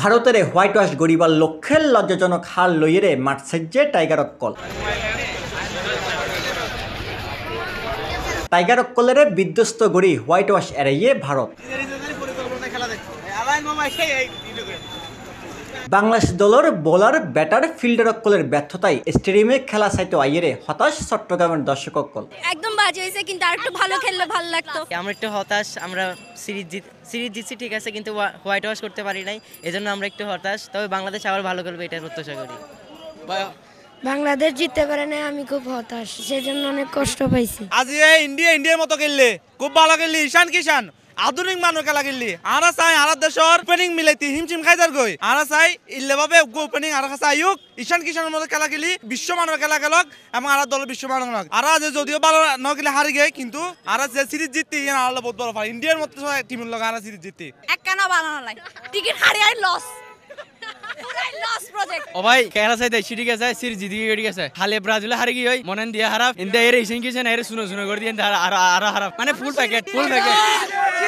ভারতের white wash গরিবার লক্ষ্যের লজ্জাজনক হার লইয়ে মাঠ সাজ্যে টাইগার অক্কল টাইগার অক্কলের বিধ্বস্ত গড়ি হোয়াইট ওয়াশ এড়াইয়ে ভারত বাংলাদেশ দলের বোলার ব্যাটার ফিল্ডার অক্কলের ব্যর্থতায় স্টেডিয়ামে খেলা চাইতে আইয়েরে হতাশ চট্টগ্রামের দর্শক অক্কল একদম বাজে হয়েছে কিন্তু আর একটু ভালো খেললে ভালো লাগতো আমরা একটু হতাশ আমরা সিরিজ জিত সিরিজ জিতছি ঠিক আছে কিন্তু হোয়াইট ওয়াশ করতে পারি নাই এজন্য আমরা একটু হতাশ তবে বাংলাদেশ আবার ভালো করবে এটা প্রত্যাশা করি বাংলাদেশ জিততে পারে না আমি খুব হতাশ সেজন্য অনেক কষ্ট পাইছি আজ ইন্ডিয়া ইন্ডিয়ার মতো খেললে খুব ভালো খেললি ঈশান কিষান আধুনিক মানুষকে লাগিলি আরা চাই আরা দেশর ওপেনিং মিলাইতি হিমচিম খাই যার গই আরা চাই ইল্লে ভাবে ওপেনিং আর কাছে আয়ুক ঈশান কিষানের মধ্যে খেলা গেলি বিশ্ব মানুষ খেলা গেলক এবং আরা দল বিশ্ব মানুষ লক আরা যে যদিও ভালো নগেলে হারি গে কিন্তু আরা যে সিরিজ জিততি ইয়ান বহুত বড় ফার ইন্ডিয়ার মধ্যে টিম লগ আরা সিরিজ জিততি এক কেন ভালো টিকিট হারি আই লস ও ভাই কেরা সাইতে সিটি গেছে সির জিদি গড়ি আছে খালি ব্রাজিল হারে কি হয় মনে দিয়া হারাপ ইন্দা এর ইসিং কিছেন এর শুনো শুনো করে দিয়ে হারাপ মানে ফুল প্যাকেট ফুল প্যাকেট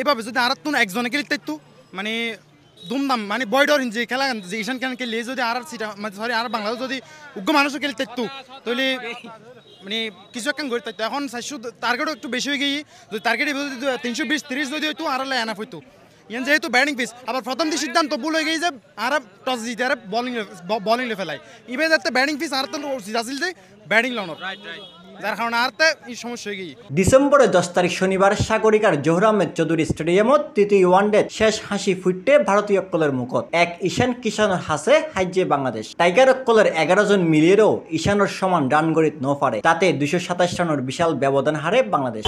এভাবে যদি আর একজনে খেলি তাইতো মানে দুমদাম মানে বয়ডর যে খেলা যে ঈশান খান খেলে যদি আর সেটা মানে সরি আর বাংলাদেশ যদি উগ্র মানুষও খেলি তাইতো তাহলে মানে কিছু একখান ঘুরে থাকতো এখন চাইছো টার্গেটও একটু বেশি হয়ে গিয়ে যদি টার্গেট তিনশো বিশ ত্রিশ যদি হইতো আর এনাফ হইতো ইয়ান যেহেতু ব্যাটিং পিস আবার প্রথম যে সিদ্ধান্ত ভুল হয়ে গেছে আর টস জিতে আর বলিং বলিং ফেলায় ইভেন একটা ব্যাটিং পিস আর তো যে ব্যাটিং লোনর রাইট রাইট যার কারণে আর এই সমস্যা গিয়ে ডিসেম্বরের দশ তারিখ শনিবার সাগরিকার জোহর আহমেদ চৌধুরী স্টেডিয়ামত তৃতীয় ওয়ানডে শেষ হাসি ফুটতে ভারতীয় অক্কলের মুখত এক ঈশান কিষানোর হাসে হাইজে বাংলাদেশ টাইগার অক্কলের এগারো জন মিলিয়েরও ঈশানোর সমান রান গড়িত ন পারে তাতে দুশো সাতাশ রানের বিশাল ব্যবধান হারে বাংলাদেশ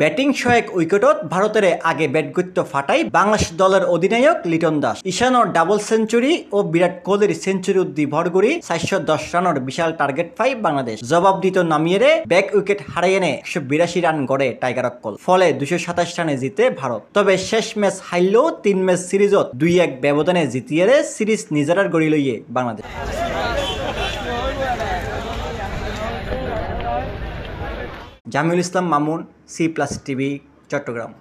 ব্যাটিং সহায়ক উইকেটত ভারতের আগে ব্যাট করতে ফাটাই বাংলাদেশ দলের অধিনায়ক লিটন দাস ঈশানর ডাবল সেঞ্চুরি ও বিরাট কোহলির সেঞ্চুরি উদ্দি ভর করি চারশো দশ রানের বিশাল টার্গেট পাই বাংলাদেশ জবাব দিত নামিয়ে রে ব্যাক উইকেট হারাই এনে একশো বিরাশি রান গড়ে টাইগার অক্কল ফলে দুশো সাতাশ রানে জিতে ভারত তবে শেষ ম্যাচ হারলেও তিন ম্যাচ সিরিজত দুই এক ব্যবধানে জিতিয়ে সিরিজ নিজেরার গড়ি লইয়ে Bangladesh Jamiul Islam Mamun C plus TV Chittagong